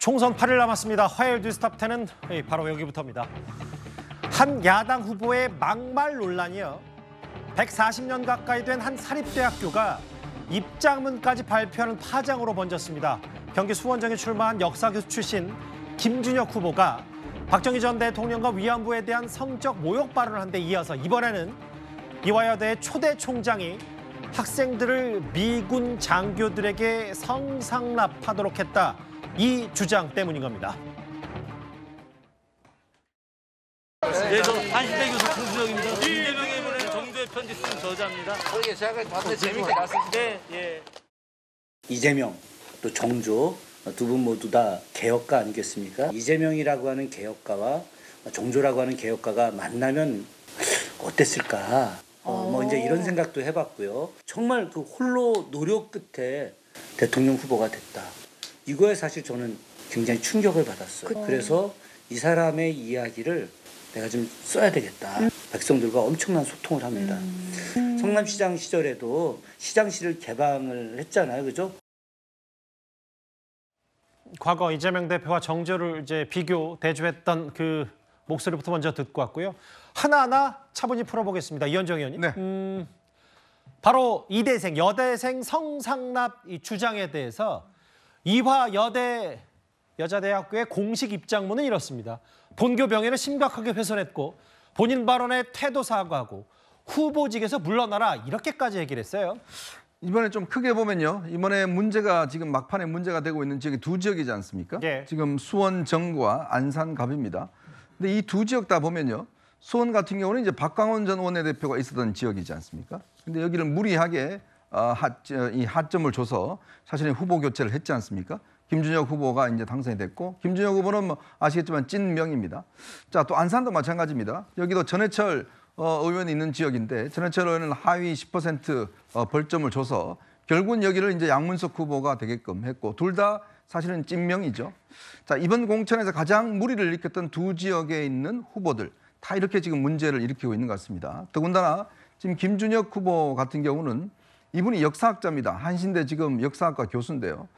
총선 8일 남았습니다. 화요일 뉴스탑 10은 예, 바로 여기부터입니다. 한 야당 후보의 막말 논란이요. 140년 가까이 된 한 사립대학교가 입장문까지 발표하는 파장으로 번졌습니다. 경기 수원정에 출마한 역사교수 출신 김준혁 후보가 박정희 전 대통령과 위안부에 대한 성적 모욕 발언을 한 데 이어서 이번에는 이화여대 초대 총장이 학생들을 미군 장교들에게 성상납하도록 했다. 이 주장 때문인 겁니다. 예, 저 한신대 교수 공수영입니다. 이재명의 문에 정부의 편지 쓴 저자입니다. 그게 제가 봤는데 재밌게 봤습니다. 네, 예. 이재명 또 정조 두 분 모두 다 개혁가 아니겠습니까? 이재명이라고 하는 개혁가와 정조라고 하는 개혁가가 만나면 어땠을까? 어, 뭐 이제 이런 생각도 해봤고요. 정말 그 홀로 노력 끝에 대통령 후보가 됐다. 이거에 사실 저는 굉장히 충격을 받았어요. 그... 그래서 이 사람의 이야기를 내가 좀 써야 되겠다. 음. 백성들과 엄청난 소통을 합니다. 음. 음. 성남시장 시절에도 시장실을 개방을 했잖아요. 그죠? 과거 이재명 대표와 정조를 이제 비교 대조했던 그 목소리부터 먼저 듣고 왔고요. 하나하나 차분히 풀어보겠습니다. 이현정 의원님. 네. 음, 바로 이대생, 여대생 성상납 이 주장에 대해서 이화 여대 여자대학교의 공식 입장문은 이렇습니다. 본교 병해를 심각하게 훼손했고 본인 발언에 태도 사과하고 후보직에서 물러나라 이렇게까지 얘기를 했어요. 이번에 좀 크게 보면요. 이번에 문제가 지금 막판에 문제가 되고 있는 지역이 두 지역이지 않습니까? 예. 지금 수원 정과 안산 갑입니다. 근데 이 두 지역 다 보면요. 수원 같은 경우는 이제 박광원 전 원내대표가 있었던 지역이지 않습니까? 근데 여기를 무리하게 어, 이 하점을 줘서 사실은 후보 교체를 했지 않습니까? 김준혁 후보가 이제 당선이 됐고 김준혁 후보는 뭐 아시겠지만 찐명입니다. 자 또 안산도 마찬가지입니다. 여기도 전해철 어, 의원이 있는 지역인데 전해철 의원은 하위 10% 어, 벌점을 줘서 결국은 여기를 이제 양문석 후보가 되게끔 했고 둘 다 사실은 찐명이죠. 자 이번 공천에서 가장 무리를 일으켰던 두 지역에 있는 후보들 다 이렇게 지금 문제를 일으키고 있는 것 같습니다. 더군다나 지금 김준혁 후보 같은 경우는 이분이 역사학자입니다. 한신대 지금 역사학과 교수인데요.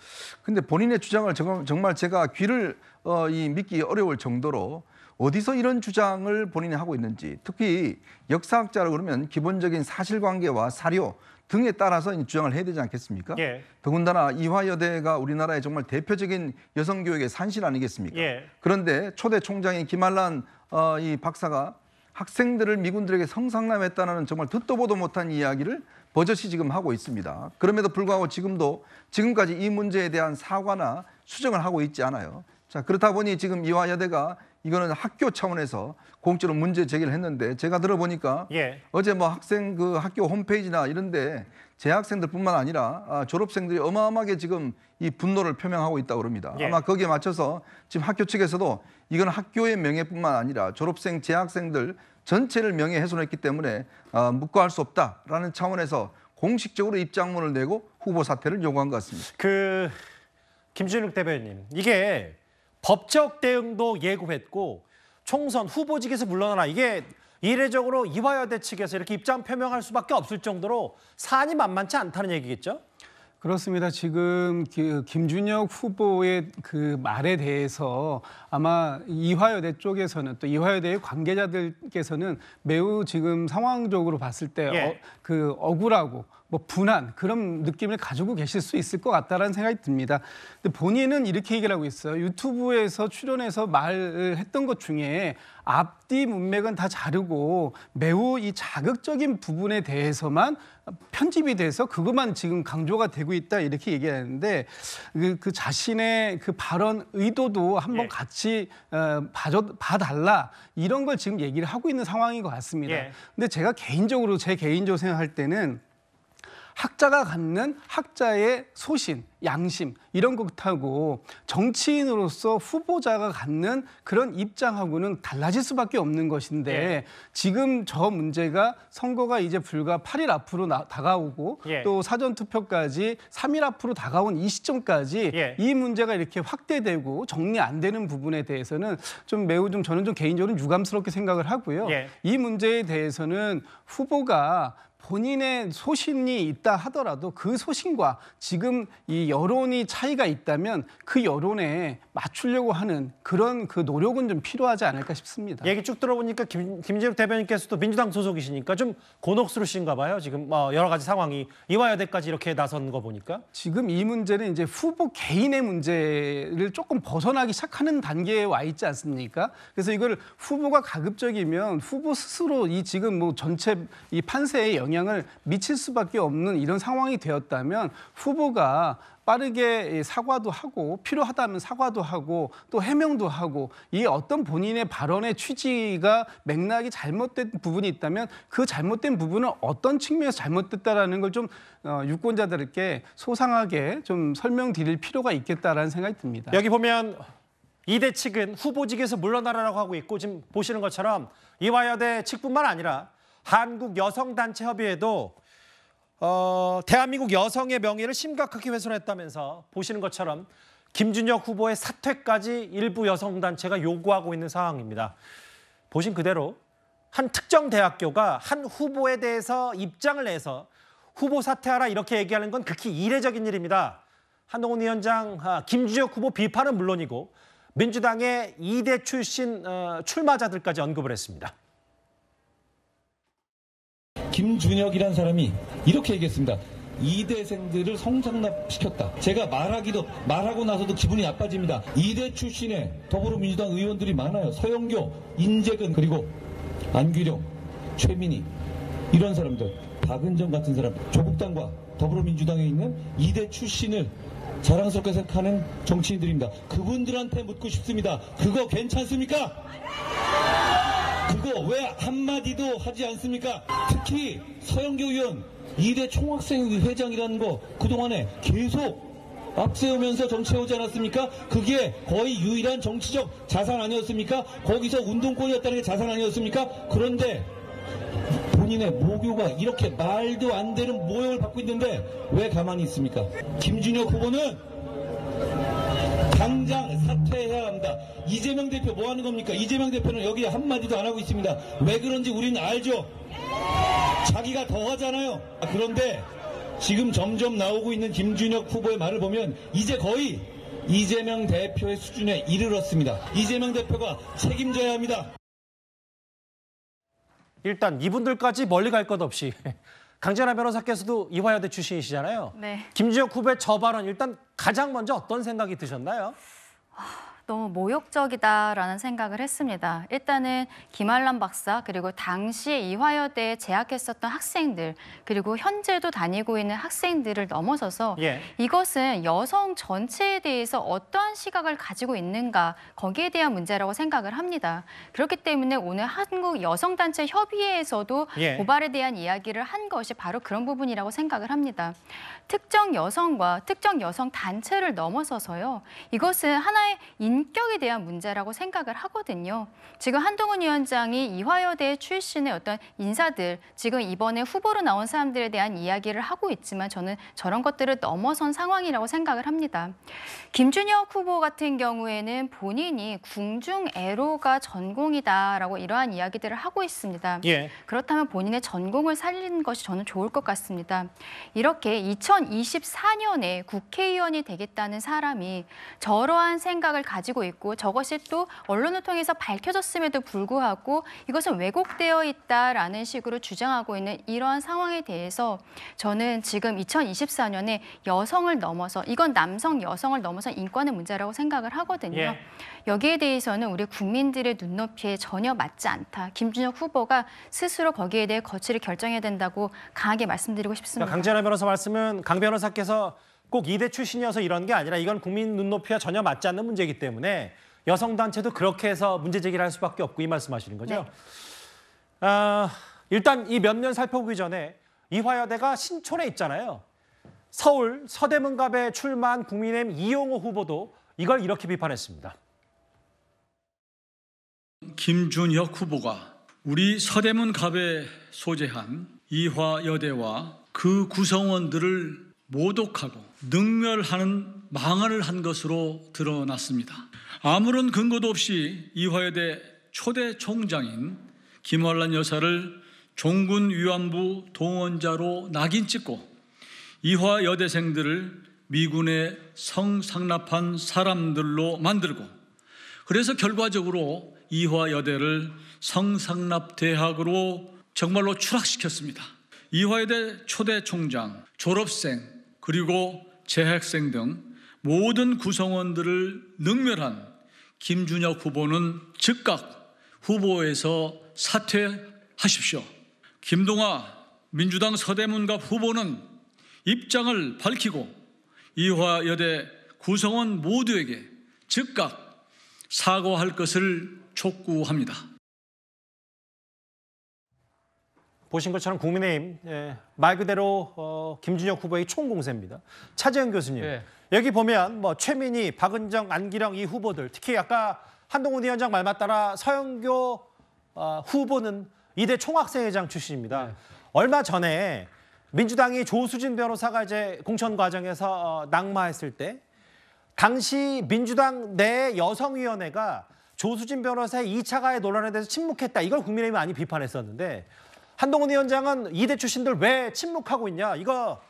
근데 본인의 주장을 정말 제가 귀를 어, 이 믿기 어려울 정도로 어디서 이런 주장을 본인이 하고 있는지 특히 역사학자라 그러면 기본적인 사실관계와 사료 등에 따라서 주장을 해야 되지 않겠습니까? 예. 더군다나 이화여대가 우리나라의 정말 대표적인 여성교육의 산실 아니겠습니까? 예. 그런데 초대 총장인 김한란 어, 이 박사가 학생들을 미군들에게 성상남했다는 정말 듣도 보도 못한 이야기를 버젓이 지금 하고 있습니다. 그럼에도 불구하고 지금도 지금까지 이 문제에 대한 사과나 수정을 하고 있지 않아요. 자, 그렇다 보니 지금 이화여대가 이거는 학교 차원에서 공적으로 문제 제기를 했는데 제가 들어보니까 예. 어제 뭐 학생 그 학교 홈페이지나 이런데 재학생들뿐만 아니라 아, 졸업생들이 어마어마하게 지금 이 분노를 표명하고 있다고 그럽니다. 예. 아마 거기에 맞춰서 지금 학교 측에서도 이건 학교의 명예뿐만 아니라 졸업생 재학생들 전체를 명예훼손했기 때문에 어, 묵과할 수 없다라는 차원에서 공식적으로 입장문을 내고 후보 사퇴를 요구한 것 같습니다. 그 김준욱 대변인 이게 법적 대응도 예고했고 총선 후보직에서 물러나라 이게 이례적으로 이화여대 측에서 이렇게 입장 표명할 수밖에 없을 정도로 사안이 만만치 않다는 얘기겠죠? 그렇습니다. 지금 김준혁 후보의 그 말에 대해서 아마 이화여대 쪽에서는 또 이화여대의 관계자들께서는 매우 지금 상황적으로 봤을 때그 예. 어, 그 억울하고 뭐 분한 그런 느낌을 가지고 계실 수 있을 것 같다라는 생각이 듭니다. 근데 본인은 이렇게 얘기를 하고 있어요. 유튜브에서 출연해서 말했던 것 중에 앞뒤 문맥은 다 자르고 매우 이 자극적인 부분에 대해서만 편집이 돼서 그것만 지금 강조가 되고 있다 이렇게 얘기하는데 그, 그 자신의 그 발언 의도도 한번 예. 같이 어, 봐줘, 봐달라 이런 걸 지금 얘기를 하고 있는 상황인 것 같습니다. 예. 근데 제가 개인적으로 제 개인적으로 생각할 때는 학자가 갖는 학자의 소신, 양심 이런 것하고 정치인으로서 후보자가 갖는 그런 입장하고는 달라질 수밖에 없는 것인데 예. 지금 저 문제가 선거가 이제 불과 8일 앞으로 나, 다가오고 예. 또 사전 투표까지 3일 앞으로 다가온 이 시점까지 예. 이 문제가 이렇게 확대되고 정리 안 되는 부분에 대해서는 좀 매우 좀 저는 좀 개인적으로 유감스럽게 생각을 하고요. 예. 이 문제에 대해서는 후보가 본인의 소신이 있다 하더라도 그 소신과 지금 이 여론이 차이가 있다면 그 여론에 맞추려고 하는 그런 그 노력은 좀 필요하지 않을까 싶습니다. 얘기 쭉 들어보니까 김, 김재욱 대변인께서도 민주당 소속이시니까 좀 곤혹스러우신가 봐요. 지금 뭐 여러 가지 상황이 이화여대까지 이렇게 나선 거 보니까. 지금 이 문제는 이제 후보 개인의 문제를 조금 벗어나기 시작하는 단계에 와 있지 않습니까? 그래서 이걸 후보가 가급적이면 후보 스스로 이 지금 뭐 전체 이 판세에 연 영향을 미칠 수밖에 없는 이런 상황이 되었다면 후보가 빠르게 사과도 하고 필요하다면 사과도 하고 또 해명도 하고 이 어떤 본인의 발언의 취지가 맥락이 잘못된 부분이 있다면 그 잘못된 부분은 어떤 측면에서 잘못됐다라는 걸좀 어, 유권자들께 소상하게 좀 설명드릴 필요가 있겠다라는 생각이 듭니다. 여기 보면 이대 측은 후보직에서 물러나라고 하고 있고 지금 보시는 것처럼 이화여대 측뿐만 아니라 한국 여성단체 협의회도 어, 대한민국 여성의 명예를 심각하게 훼손했다면서 보시는 것처럼 김준혁 후보의 사퇴까지 일부 여성단체가 요구하고 있는 상황입니다. 보신 그대로 한 특정 대학교가 한 후보에 대해서 입장을 내서 후보 사퇴하라 이렇게 얘기하는 건 극히 이례적인 일입니다. 한동훈 위원장, 아, 김준혁 후보 비판은 물론이고 민주당의 이 대 출신 어, 출마자들까지 언급을 했습니다. 김준혁이란 사람이 이렇게 얘기했습니다. 이대생들을 성장납시켰다. 제가 말하기도 말하고 나서도 기분이 나빠집니다. 이대 출신의 더불어민주당 의원들이 많아요. 서영교, 인재근 그리고 안규룡, 최민희 이런 사람들, 박은정 같은 사람, 조국당과 더불어민주당에 있는 이대 출신을 자랑스럽게 생각하는 정치인들입니다. 그분들한테 묻고 싶습니다. 그거 괜찮습니까? 그거 왜 한마디도 하지 않습니까? 특히 서영교 의원 이대 총학생회장이라는 회거 그동안에 계속 앞세우면서 정치해오지 않았습니까? 그게 거의 유일한 정치적 자산 아니었습니까? 거기서 운동권이었다는 게 자산 아니었습니까? 그런데 본인의 모교가 이렇게 말도 안 되는 모욕을 받고 있는데 왜 가만히 있습니까? 김준혁 후보는 당장 사퇴해야 합니다. 이재명 대표 뭐 하는 겁니까? 이재명 대표는 여기 한마디도 안 하고 있습니다. 왜 그런지 우리는 알죠? 자기가 더 하잖아요. 아, 그런데 지금 점점 나오고 있는 김준혁 후보의 말을 보면 이제 거의 이재명 대표의 수준에 이르렀습니다. 이재명 대표가 책임져야 합니다. 일단 이분들까지 멀리 갈 것 없이 강진나 변호사께서도 이화여대 출신이시잖아요. 네. 김지혁 후배 저 발언 일단 가장 먼저 어떤 생각이 드셨나요? 아, 너무 모욕적이다라는 생각을 했습니다. 일단은 김한란 박사 그리고 당시 이화여대에 재학했었던 학생들 그리고 현재도 다니고 있는 학생들을 넘어서서 예. 이것은 여성 전체에 대해서 어떠한 시각을 가지고 있는가 거기에 대한 문제라고 생각을 합니다. 그렇기 때문에 오늘 한국 여성단체 협의회에서도 예. 고발에 대한 이야기를 한 것이 바로 그런 부분이라고 생각을 합니다. 특정 여성과 특정 여성 단체를 넘어서서요. 이것은 하나의 인 인격에 대한 문제라고 생각을 하거든요. 지금 한동훈 위원장이 이화여대 출신의 어떤 인사들, 지금 이번에 후보로 나온 사람들에 대한 이야기를 하고 있지만 저는 저런 것들을 넘어선 상황이라고 생각을 합니다. 김준혁 후보 같은 경우에는 본인이 궁중애로가 전공이다라고 이러한 이야기들을 하고 있습니다. 예. 그렇다면 본인의 전공을 살린 것이 저는 좋을 것 같습니다. 이렇게 2024년에 국회의원이 되겠다는 사람이 저러한 생각을 가지고 가지고 있고 저것이 또 언론을 통해서 밝혀졌음에도 불구하고 이것은 왜곡되어 있다라는 식으로 주장하고 있는 이러한 상황에 대해서 저는 지금 2024년에 여성을 넘어서 이건 남성 여성을 넘어서 인권의 문제라고 생각을 하거든요. 예. 여기에 대해서는 우리 국민들의 눈높이에 전혀 맞지 않다. 김준혁 후보가 스스로 거기에 대해 거취를 결정해야 된다고 강하게 말씀드리고 싶습니다. 강재나 변호사 말씀은 강 변호사께서 꼭 이대 출신이어서 이런 게 아니라 이건 국민 눈높이와 전혀 맞지 않는 문제이기 때문에 여성단체도 그렇게 해서 문제 제기를 할 수밖에 없고 이 말씀하시는 거죠. 네. 어, 일단 이 몇 년 살펴보기 전에 이화여대가 신촌에 있잖아요. 서울 서대문갑에 출마한 국민의힘 이용호 후보도 이걸 이렇게 비판했습니다. 김준혁 후보가 우리 서대문갑에 소재한 이화여대와 그 구성원들을 모독하고 능멸하는 망언을 한 것으로 드러났습니다. 아무런 근거도 없이 이화여대 초대 총장인 김활란 여사를 종군 위안부 동원자로 낙인 찍고 이화 여대생들을 미군의 성상납한 사람들로 만들고 그래서 결과적으로 이화 여대를 성상납 대학으로 정말로 추락시켰습니다. 이화여대 초대 총장, 졸업생, 그리고 재학생 등 모든 구성원들을 능멸한 김준혁 후보는 즉각 후보에서 사퇴하십시오. 김동아 민주당 서대문갑 후보는 입장을 밝히고 이화여대 구성원 모두에게 즉각 사과할 것을 촉구합니다. 보신 것처럼 국민의힘 예, 말 그대로 어, 김준혁 후보의 총공세입니다. 차재현 교수님 네. 여기 보면 뭐 최민희, 박은정, 안기령 이 후보들 특히 아까 한동훈 위원장 말만 따라 서영교 어, 후보는 이대 총학생회장 출신입니다. 네. 얼마 전에 민주당이 조수진 변호사가 이제 공천 과정에서 어, 낙마했을 때 당시 민주당 내 여성위원회가 조수진 변호사의 2차 가해 논란에 대해서 침묵했다. 이걸 국민의힘이 많이 비판했었는데 한동훈 위원장은 이대 출신들 왜 침묵하고 있냐. 이거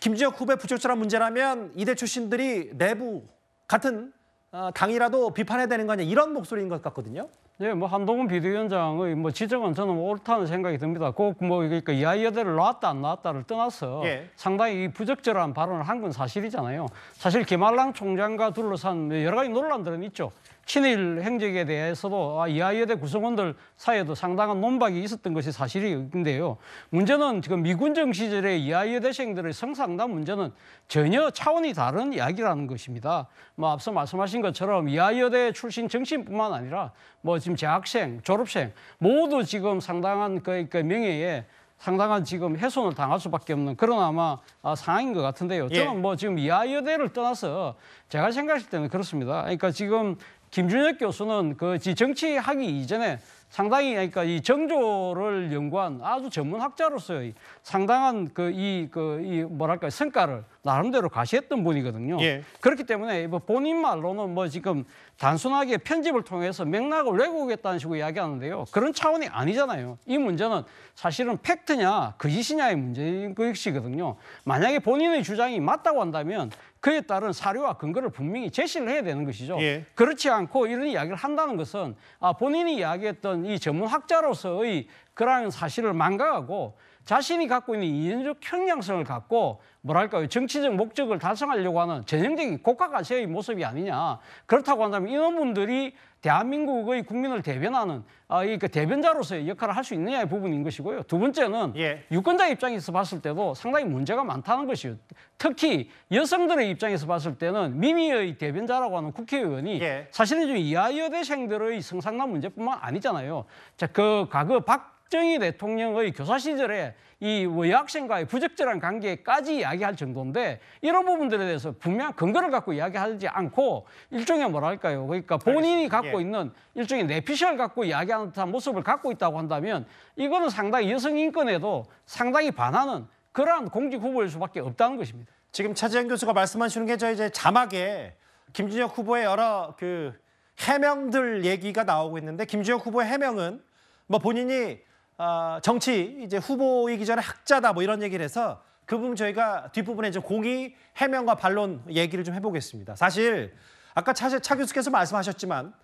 김지혁 후배 부적절한 문제라면 이대 출신들이 내부 같은 아, 당이라도 비판해야 되는 거아니냐 이런 목소리인 것 같거든요. 예, 뭐 한동훈 비대위원장의 뭐 지적은 저는 옳다는 생각이 듭니다. 꼭뭐 그러니까 이아이여대를 나왔다 안 나왔다를 떠나서 예. 상당히 부적절한 발언을 한 건 사실이잖아요. 사실 김한랑 총장과 둘러싼 여러 가지 논란들은 있죠. 친일 행적에 대해서도 아, 이하여대 구성원들 사이에도 상당한 논박이 있었던 것이 사실인데요. 문제는 지금 미군정 시절에 이하여대생들의 성상담 문제는 전혀 차원이 다른 이야기라는 것입니다. 뭐 앞서 말씀하신 것처럼 이하여대 출신 정신뿐만 아니라 뭐 지금 재학생, 졸업생 모두 지금 상당한 그, 그 명예에 상당한 지금 훼손을 당할 수밖에 없는 그런 아마 아, 상황인 것 같은데요. 저는 예. 뭐 지금 이하여대를 떠나서 제가 생각했을 때는 그렇습니다. 그러니까 지금 김준혁 교수는 그 지정치하기 이전에 상당히 그러니까 이 정조를 연구한 아주 전문 학자로서의 상당한 그 이 그이 그이 뭐랄까 성과를 나름대로 가시했던 분이거든요. 예. 그렇기 때문에 뭐 본인 말로는 뭐 지금 단순하게 편집을 통해서 맥락을 왜곡했다는 식으로 이야기하는데요. 그런 차원이 아니잖아요. 이 문제는 사실은 팩트냐 거짓이냐의 문제인 것이거든요. 그 만약에 본인의 주장이 맞다고 한다면 그에 따른 사료와 근거를 분명히 제시를 해야 되는 것이죠. 예. 그렇지 않고 이런 이야기를 한다는 것은 아, 본인이 이야기했던 이 전문 학자로서의 그러한 사실을 망각하고 자신이 갖고 있는 이념적 형량성을 갖고 뭐랄까요 정치적 목적을 달성하려고 하는 전형적인 고가가세의 모습이 아니냐 그렇다고 한다면 이놈분들이 대한민국의 국민을 대변하는 아, 그 대변자로서의 역할을 할 수 있느냐의 부분인 것이고요 두 번째는 예. 유권자 입장에서 봤을 때도 상당히 문제가 많다는 것이요 특히 여성들의 입장에서 봤을 때는 미미의 대변자라고 하는 국회의원이 예. 사실은 좀 이하 여대생들의 성상남 문제뿐만 아니잖아요 자 그 과거 박정희 대통령의 교사 시절에 이여학생과의 뭐 부적절한 관계까지 이야기할 정도인데 이런 부분들에 대해서 분명 근거를 갖고 이야기하지 않고 일종의 뭐랄까요. 그러니까 본인이 알겠습니다. 예. 갖고 예. 있는 일종의 내피셜 갖고 이야기하는 듯한 모습을 갖고 있다고 한다면 이거는 상당히 여성 인권에도 상당히 반하는 그러한 공직 후보일 수밖에 없다는 것입니다. 지금 차지현 교수가 말씀하시는 게 저 이제 자막에 김진혁 후보의 여러 그 해명들 얘기가 나오고 있는데 김진혁 후보의 해명은 뭐 본인이 어, 정치 이제 후보이기 전에 학자다 뭐 이런 얘기를 해서 그 부분 저희가 뒷부분에 이 공의 해명과 반론 얘기를 좀 해보겠습니다. 사실 아까 차, 차 교수께서 말씀하셨지만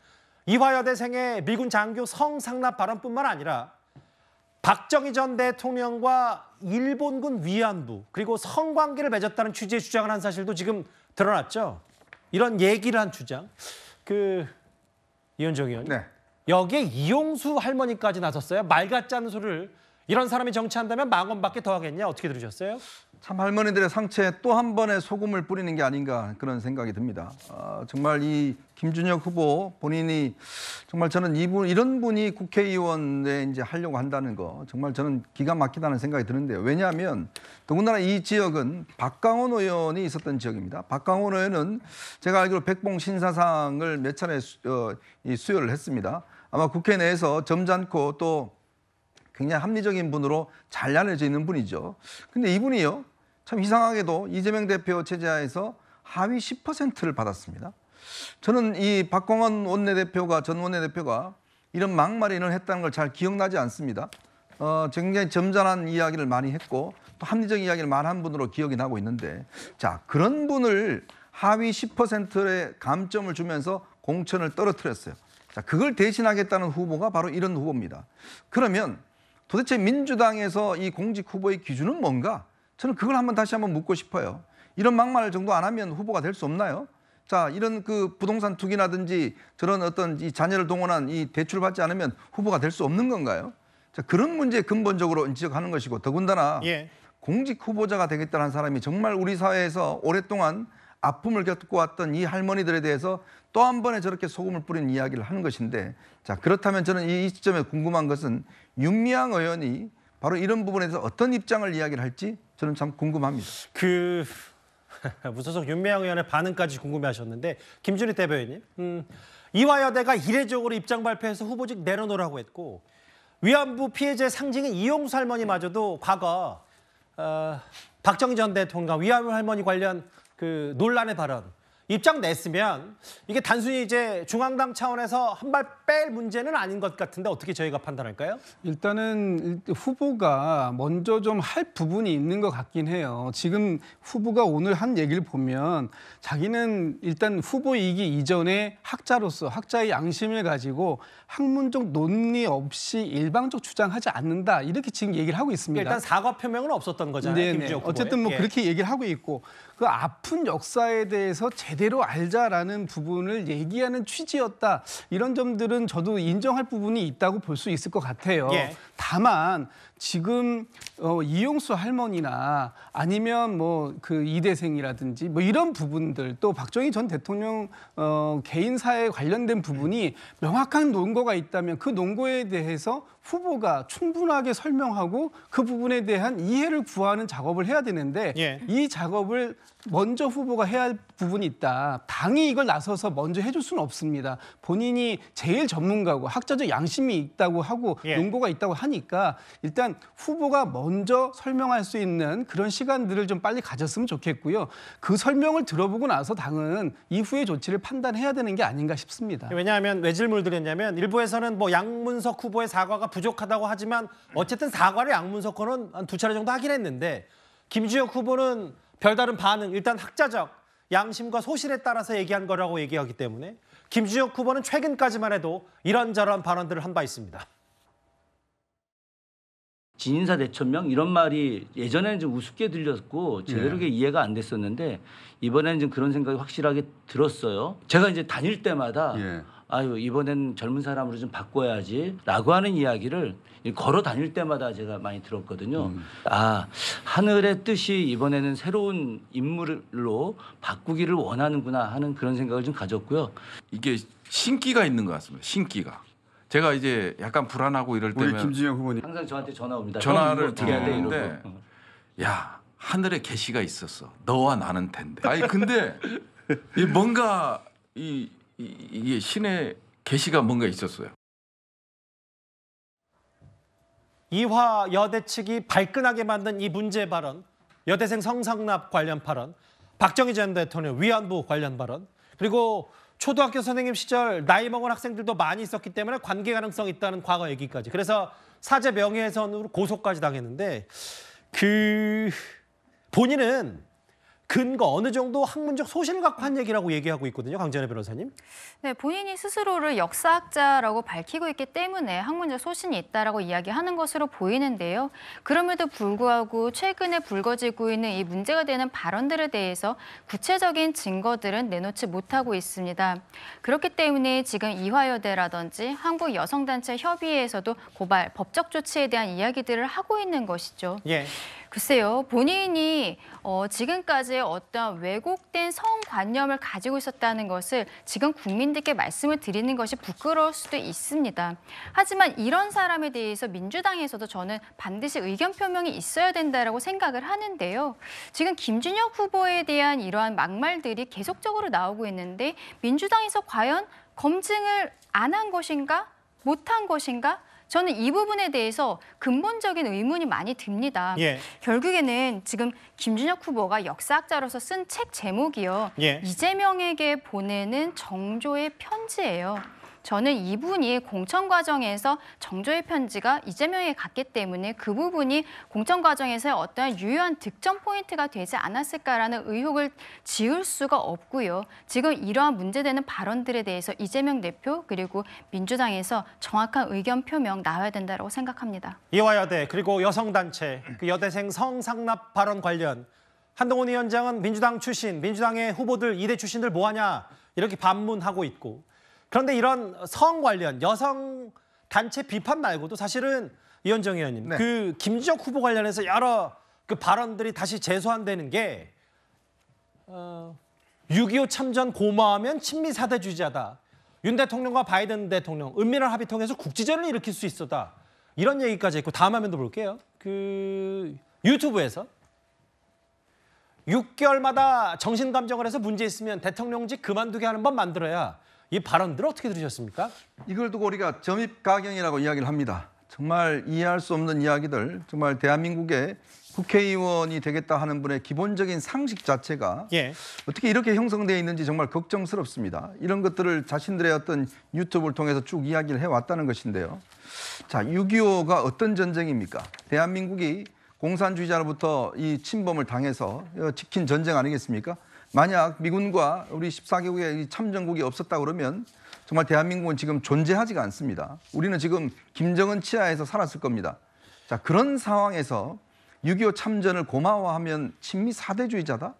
이화여대생의 미군 장교 성상납 발언뿐만 아니라 박정희 전 대통령과 일본군 위안부 그리고 성관계를 맺었다는 취지의 주장을 한 사실도 지금 드러났죠. 이런 얘기를 한 주장. 그 이현정 의원. 네. 여기에 이용수 할머니까지 나섰어요. 말 같지 않은 소리를 이런 사람이 정치한다면 망원밖에 더 하겠냐 어떻게 들으셨어요? 참 할머니들의 상처에또 한 번의 소금을 뿌리는 게 아닌가 그런 생각이 듭니다. 어, 정말 이 김준혁 후보 본인이 정말 저는 이분 이런 분이 국회의원에 이제 하려고 한다는 거 정말 저는 기가 막히다는 생각이 드는데요. 왜냐하면 더군다나 이 지역은 박강원 의원이 있었던 지역입니다. 박강원 의원은 제가 알기로 백봉 신사상을 몇 차례 수, 어, 수여를 했습니다. 아마 국회 내에서 점잖고 또 굉장히 합리적인 분으로 잘 알려져 있는 분이죠. 근데 이분이요. 참 이상하게도 이재명 대표 체제하에서 하위 10%를 받았습니다. 저는 이 박광원 원내대표가 전 원내대표가 이런 막말인을 했다는 걸 잘 기억나지 않습니다. 어, 굉장히 점잖은 이야기를 많이 했고 또 합리적 이야기를 많은 분으로 기억이 나고 있는데 자 그런 분을 하위 10%의 감점을 주면서 공천을 떨어뜨렸어요. 자, 그걸 대신하겠다는 후보가 바로 이런 후보입니다. 그러면 도대체 민주당에서 이 공직 후보의 기준은 뭔가? 저는 그걸 한번 다시 한번 묻고 싶어요. 이런 막말 정도 안 하면 후보가 될 수 없나요? 자, 이런 그 부동산 투기라든지 저런 어떤 이 자녀를 동원한 이 대출 받지 않으면 후보가 될 수 없는 건가요? 자, 그런 문제 근본적으로 지적하는 것이고 더군다나 예. 공직 후보자가 되겠다는 사람이 정말 우리 사회에서 오랫동안 아픔을 겪고 왔던 이 할머니들에 대해서 또 한 번에 저렇게 소금을 뿌린 이야기를 하는 것인데 자 그렇다면 저는 이 시점에 궁금한 것은 윤미향 의원이 바로 이런 부분에서 어떤 입장을 이야기를 할지 저는 참 궁금합니다. 그 무소속 윤미향 의원의 반응까지 궁금해하셨는데 김준희 대변인님 음, 이화여대가 이례적으로 입장 발표해서 후보직 내려놓으라고 했고 위안부 피해자의 상징인 이용수 할머니마저도 과거 어, 박정희 전 대통령과 위안부 할머니 관련 그 논란의 발언 입장 냈으면 이게 단순히 이제 중앙당 차원에서 한 발 뺄 문제는 아닌 것 같은데 어떻게 저희가 판단할까요? 일단은 후보가 먼저 좀 할 부분이 있는 것 같긴 해요. 지금 후보가 오늘 한 얘기를 보면 자기는 일단 후보이기 이전에 학자로서 학자의 양심을 가지고 학문적 논리 없이 일방적 주장하지 않는다 이렇게 지금 얘기를 하고 있습니다. 일단 사과 표명은 없었던 거잖아요. 네네. 어쨌든 뭐 예. 그렇게 얘기를 하고 있고 그 아픈 역사에 대해서 제 제대로 알자라는 부분을 얘기하는 취지였다. 이런 점들은 저도 인정할 부분이 있다고 볼 수 있을 것 같아요. 예. 다만 지금 어, 이용수 할머니나 아니면 뭐 그 이대생이라든지 뭐 이런 부분들 또 박정희 전 대통령 어, 개인사에 관련된 부분이 네. 명확한 논거가 있다면 그 논거에 대해서 후보가 충분하게 설명하고 그 부분에 대한 이해를 구하는 작업을 해야 되는데 예. 이 작업을 먼저 후보가 해야 할 부분이 있다. 당이 이걸 나서서 먼저 해줄 수는 없습니다. 본인이 제일 전문가고 학자적 양심이 있다고 하고 예. 논거가 있다고 하니까 일단 후보가 먼저 먼저 설명할 수 있는 그런 시간들을 좀 빨리 가졌으면 좋겠고요. 그 설명을 들어보고 나서 당은 이후의 조치를 판단해야 되는 게 아닌가 싶습니다. 왜냐하면 왜 질문을 드렸냐면 일부에서는 뭐 양문석 후보의 사과가 부족하다고 하지만 어쨌든 사과를 양문석 후보는 한두 차례 정도 하긴 했는데 김주혁 후보는 별다른 반응, 일단 학자적 양심과 소실에 따라서 얘기한 거라고 얘기하기 때문에 김주혁 후보는 최근까지만 해도 이런저런 발언들을 한 바 있습니다. 진인사 대천명 이런 말이 예전에는 좀 우습게 들렸고 제대로 예. 이해가 안 됐었는데 이번에는 좀 그런 생각이 확실하게 들었어요. 제가 이제 다닐 때마다 예. 아유 이번엔 젊은 사람으로 좀 바꿔야지라고 하는 이야기를 걸어 다닐 때마다 제가 많이 들었거든요. 음. 아 하늘의 뜻이 이번에는 새로운 인물로 바꾸기를 원하는구나 하는 그런 생각을 좀 가졌고요. 이게 신기가 있는 것 같습니다. 신기가 제가 이제 약간 불안하고 이럴 우리 때면 김진영 후보님. 항상 저한테 전화 옵니다. 전화를 형, 이게해 드리는데 야 하늘에 계시가 있었어 너와 나는 텐데 아니 근데 이 뭔가 이, 이 이게 신의 계시가 뭔가 있었어요 이화 여대 측이 발끈하게 만든 이 문제 발언, 여대생 성상납 관련 발언, 박정희 전 대통령 위안부 관련 발언, 그리고 초등학교 선생님 시절 나이 먹은 학생들도 많이 있었기 때문에 관계 가능성이 있다는 과거 얘기까지. 그래서 사제 명예훼손으로 고소까지 당했는데 그 본인은 근거 어느 정도 학문적 소신을 갖고 한 얘기라고 얘기하고 있거든요. 강재현 변호사님. 네, 본인이 스스로를 역사학자라고 밝히고 있기 때문에 학문적 소신이 있다라고 이야기하는 것으로 보이는데요. 그럼에도 불구하고 최근에 불거지고 있는 이 문제가 되는 발언들에 대해서 구체적인 증거들은 내놓지 못하고 있습니다. 그렇기 때문에 지금 이화여대라든지 한국여성단체 협의회에서도 고발, 법적 조치에 대한 이야기들을 하고 있는 것이죠. 예. 글쎄요, 본인이 어, 지금까지 어떤 왜곡된 성관념을 가지고 있었다는 것을 지금 국민들께 말씀을 드리는 것이 부끄러울 수도 있습니다. 하지만 이런 사람에 대해서 민주당에서도 저는 반드시 의견 표명이 있어야 된다라고 생각을 하는데요. 지금 김준혁 후보에 대한 이러한 막말들이 계속적으로 나오고 있는데 민주당에서 과연 검증을 안 한 것인가? 못한 것인가? 저는 이 부분에 대해서 근본적인 의문이 많이 듭니다. 예. 결국에는 지금 김준혁 후보가 역사학자로서 쓴 책 제목이요. 예. 이재명에게 보내는 정조의 편지예요. 저는 이분이 공천 과정에서 정조의 편지가 이재명에 갔기 때문에 그 부분이 공천 과정에서의 어떠한 유효한 득점 포인트가 되지 않았을까라는 의혹을 지울 수가 없고요. 지금 이러한 문제되는 발언들에 대해서 이재명 대표 그리고 민주당에서 정확한 의견 표명 나와야 된다고 생각합니다. 이화여대 그리고 여성단체 그 여대생 성상납 발언 관련 한동훈 위원장은 민주당 출신, 민주당의 후보들 이대 출신들 뭐하냐 이렇게 반문하고 있고 그런데 이런 성 관련 여성 단체 비판 말고도 사실은 이현정 의원님 네. 그 김지혁 후보 관련해서 여러 그 발언들이 다시 재소한되는게 어, 6.25 참전 고마하면 친미 사대 주의자다. 윤 대통령과 바이든 대통령 은밀한 합의 통해서 국지전을 일으킬 수 있었다. 이런 얘기까지 있고 다음 화면도 볼게요. 그 유튜브에서 6개월마다 정신감정을 해서 문제 있으면 대통령직 그만두게 하는 법 만들어야 이 발언들 어떻게 들으셨습니까? 이걸 두고 우리가 점입 가경이라고 이야기를 합니다. 정말 이해할 수 없는 이야기들, 정말 대한민국의 국회의원이 되겠다 하는 분의 기본적인 상식 자체가 예. 어떻게 이렇게 형성되어 있는지 정말 걱정스럽습니다. 이런 것들을 자신들의 어떤 유튜브를 통해서 쭉 이야기를 해왔다는 것인데요. 자, 6.25가 어떤 전쟁입니까? 대한민국이 공산주의자로부터 이 침범을 당해서 어, 지킨 전쟁 아니겠습니까? 만약 미군과 우리 14개국의 참전국이 없었다 그러면 정말 대한민국은 지금 존재하지가 않습니다. 우리는 지금 김정은 치하에서 살았을 겁니다. 자, 그런 상황에서 6.25 참전을 고마워하면 친미 사대주의자다?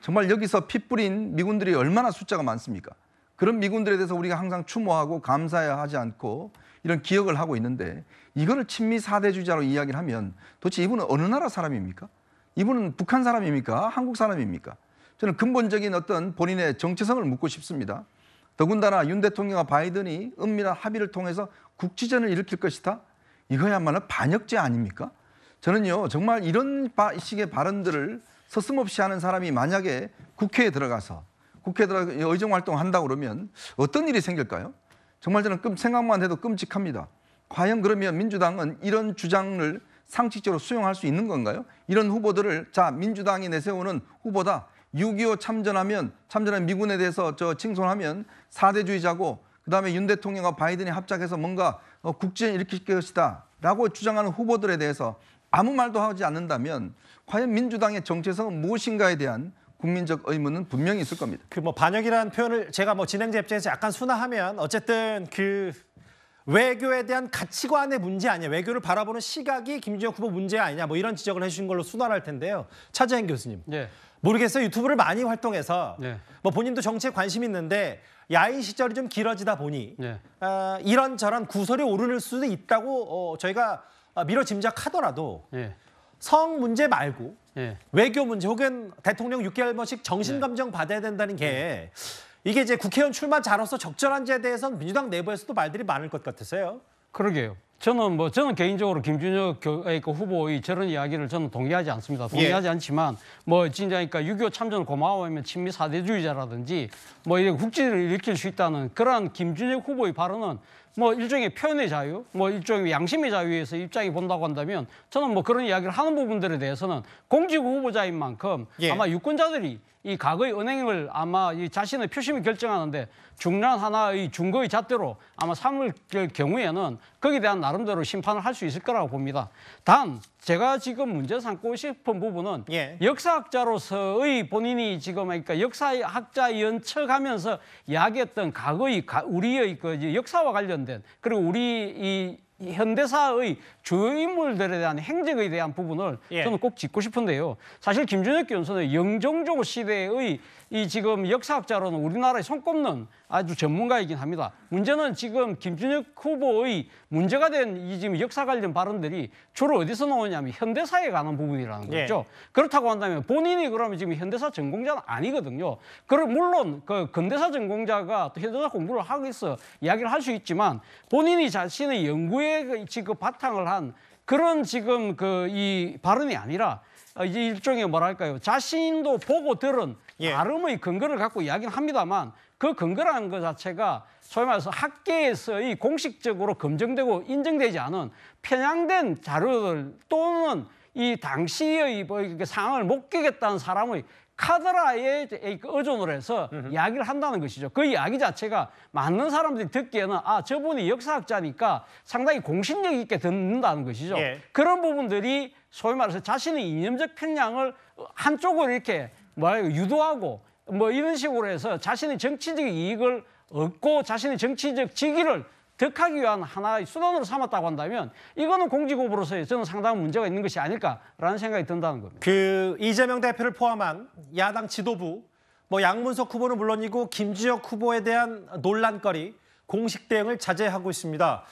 정말 여기서 핏 뿌린 미군들이 얼마나 숫자가 많습니까? 그런 미군들에 대해서 우리가 항상 추모하고 감사해야 하지 않고 이런 기억을 하고 있는데 이거를 친미 사대주의자로 이야기를 하면 도대체 이분은 어느 나라 사람입니까? 이분은 북한 사람입니까? 한국 사람입니까? 저는 근본적인 어떤 본인의 정체성을 묻고 싶습니다. 더군다나 윤 대통령과 바이든이 은밀한 합의를 통해서 국지전을 일으킬 것이다. 이거야말로 반역죄 아닙니까? 저는요 정말 이런 식의 발언들을 서슴없이 하는 사람이 만약에 국회에 들어가서 국회에 들어가 의정 활동 한다 그러면 어떤 일이 생길까요? 정말 저는 생각만 해도 끔찍합니다. 과연 그러면 민주당은 이런 주장을 상식적으로 수용할 수 있는 건가요? 이런 후보들을 자 민주당이 내세우는 후보다 6.25 참전하면 참전한 미군에 대해서 저 칭송하면 사대주의자고 그다음에 윤 대통령과 바이든이 합작해서 뭔가 어, 국제를 일으킬 것이다 라고 주장하는 후보들에 대해서 아무 말도 하지 않는다면 과연 민주당의 정체성은 무엇인가에 대한 국민적 의문은 분명히 있을 겁니다. 그 뭐 반역이라는 표현을 제가 뭐 진행자 입장에서 약간 순화하면 어쨌든 그 외교에 대한 가치관의 문제 아니야 외교를 바라보는 시각이 김진영 후보 문제 아니냐, 뭐 이런 지적을 해주신 걸로 순화할 텐데요. 차재현 교수님. 네. 모르겠어요. 유튜브를 많이 활동해서 네. 뭐 본인도 정치에 관심 있는데 야인 시절이 좀 길어지다 보니 네. 어, 아, 이런 저런 구설이 오르는 수도 있다고 어, 저희가 미뤄 아, 짐작하더라도 네. 성 문제 말고 네. 외교 문제 혹은 대통령 6개월씩 정신감정 받아야 된다는 게 네. 이게 이제 국회의원 출마 자로서 적절한지에 대해서는 민주당 내부에서도 말들이 많을 것 같으세요. 그러게요. 저는 뭐 저는 개인적으로 김준혁 교, 그 후보의 저런 이야기를 저는 동의하지 않습니다. 예. 동의하지 예. 않지만 뭐 진짜 그러니까 6.25 참전을 고마워하면 친미 사대주의자라든지 뭐 이런 국지를 일으킬 수 있다는 그러한 김준혁 후보의 발언은 뭐 일종의 표현의 자유, 뭐 일종의 양심의 자유에서 입장이 본다고 한다면 저는 뭐 그런 이야기를 하는 부분들에 대해서는 공직 후보자인 만큼 예. 아마 유권자들이 이 과거의 은행을 아마 이 자신의 표심을 결정하는데 중요한 하나의 중거의 잣대로 아마 삼을 경우에는 거기에 대한 나름대로 심판을 할 수 있을 거라고 봅니다. 단 제가 지금 문제 삼고 싶은 부분은 예. 역사학자로서의 본인이 지금 그러니까 역사학자 연척하면서 이야기했던 과거의 우리의 그 역사와 관련된 그리고 우리 이 현대사의 주요 인물들에 대한 행적에 대한 부분을 예. 저는 꼭 짚고 싶은데요. 사실 김준혁 교수는 영종조 시대의 이 지금 역사학자로는 우리나라에 손꼽는 아주 전문가이긴 합니다. 문제는 지금 김준혁 후보의 문제가 된 이 지금 역사 관련 발언들이 주로 어디서 나오냐면 현대사에 관한 부분이라는 예. 거죠. 예. 그렇다고 한다면 본인이 그러면 지금 현대사 전공자는 아니거든요. 그럼 물론 그 근대사 전공자가 또 현대사 공부를 하고 있어 이야기를 할 수 있지만 본인이 자신의 연구에 그 지금 바탕을 한 그런 지금 그 이 발언이 아니라 어, 이제 일종의 뭐랄까요 자신도 보고 들은 예. 나름의 근거를 갖고 이야기는 합니다만 그 근거라는 것 자체가 소위 말해서 학계에서의 공식적으로 검증되고 인정되지 않은 편향된 자료들 또는 이 당시의 뭐 상황을 못격겠다는 사람의 카더라에 의존을 그 해서 음흠. 이야기를 한다는 것이죠. 그 이야기 자체가 많은 사람들이 듣기에는 아 저분이 역사학자니까 상당히 공신력 있게 듣는다는 것이죠. 예. 그런 부분들이 소위 말해서 자신의 이념적 편향을 한쪽으로 이렇게 뭐랄 유도하고 뭐 이런 식으로 해서 자신의 정치적 이익을 얻고 자신의 정치적 직위를 득하기 위한 하나의 수단으로 삼았다고 한다면 이거는 공직후보로서의 저는 상당한 문제가 있는 것이 아닐까라는 생각이 든다는 겁니다. 그 이재명 대표를 포함한 야당 지도부, 뭐 양문석 후보는 물론이고 김지혁 후보에 대한 논란거리 공식 대응을 자제하고 있습니다.